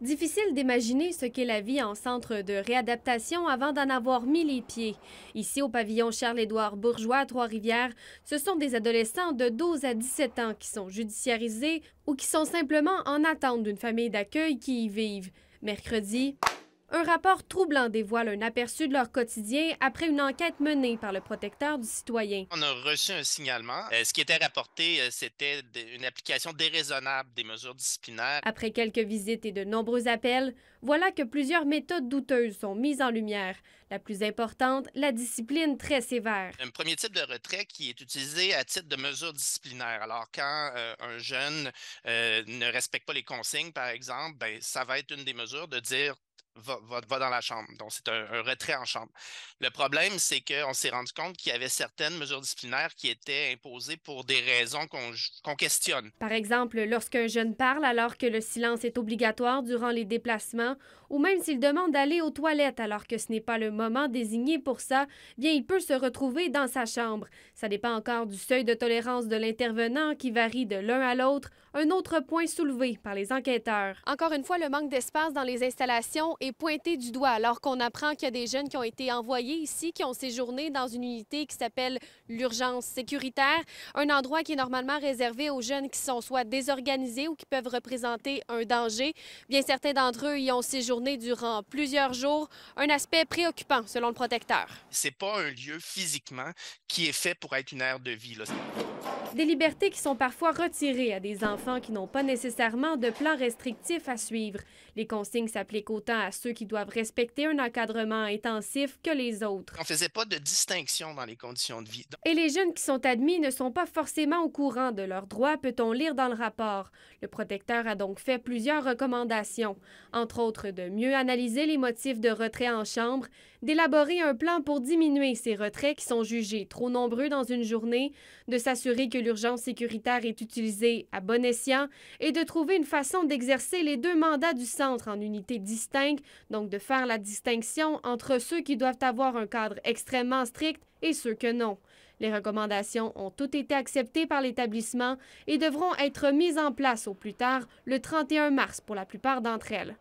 Difficile d'imaginer ce qu'est la vie en centre de réadaptation avant d'en avoir mis les pieds. Ici, au pavillon Charles-Édouard Bourgeois à Trois-Rivières, ce sont des adolescents de 12 à 17 ans qui sont judiciarisés ou qui sont simplement en attente d'une famille d'accueil qui y vivent. Mercredi, un rapport troublant dévoile un aperçu de leur quotidien après une enquête menée par le protecteur du citoyen. On a reçu un signalement. Euh, ce qui était rapporté, euh, c'était une application déraisonnable des mesures disciplinaires. Après quelques visites et de nombreux appels, voilà que plusieurs méthodes douteuses sont mises en lumière. La plus importante, la discipline très sévère. Un premier type de retrait qui est utilisé à titre de mesure disciplinaire. Alors, quand euh, un jeune ne respecte pas les consignes, par exemple, ben, ça va être une des mesures de dire va, dans la chambre. Donc, c'est un, retrait en chambre. Le problème, c'est qu'on s'est rendu compte qu'il y avait certaines mesures disciplinaires qui étaient imposées pour des raisons qu'on questionne. Par exemple, lorsqu'un jeune parle alors que le silence est obligatoire durant les déplacements, ou même s'il demande d'aller aux toilettes alors que ce n'est pas le moment désigné pour ça, bien, il peut se retrouver dans sa chambre. Ça dépend encore du seuil de tolérance de l'intervenant qui varie de l'un à l'autre, un autre point soulevé par les enquêteurs. Encore une fois, le manque d'espace dans les installations et pointé du doigt alors qu'on apprend qu'il y a des jeunes qui ont été envoyés ici, qui ont séjourné dans une unité qui s'appelle l'urgence sécuritaire, un endroit qui est normalement réservé aux jeunes qui sont soit désorganisés ou qui peuvent représenter un danger. Bien certains d'entre eux y ont séjourné durant plusieurs jours, un aspect préoccupant selon le protecteur. C'est pas un lieu physiquement qui est fait pour être une aire de vie. Là. Des libertés qui sont parfois retirées à des enfants qui n'ont pas nécessairement de plan restrictif à suivre. Les consignes s'appliquent autant à ceux qui doivent respecter un encadrement intensif que les autres. On faisait pas de distinction dans les conditions de vie. Et les jeunes qui sont admis ne sont pas forcément au courant de leurs droits, peut-on lire dans le rapport. Le protecteur a donc fait plusieurs recommandations, entre autres de mieux analyser les motifs de retrait en chambre, d'élaborer un plan pour diminuer ces retraits qui sont jugés trop nombreux dans une journée, de s'assurer que l'urgence sécuritaire est utilisée à bon escient et de trouver une façon d'exercer les deux mandats du centre en unités distinctes donc de faire la distinction entre ceux qui doivent avoir un cadre extrêmement strict et ceux que non. Les recommandations ont toutes été acceptées par l'établissement et devront être mises en place au plus tard le 31 mars pour la plupart d'entre elles.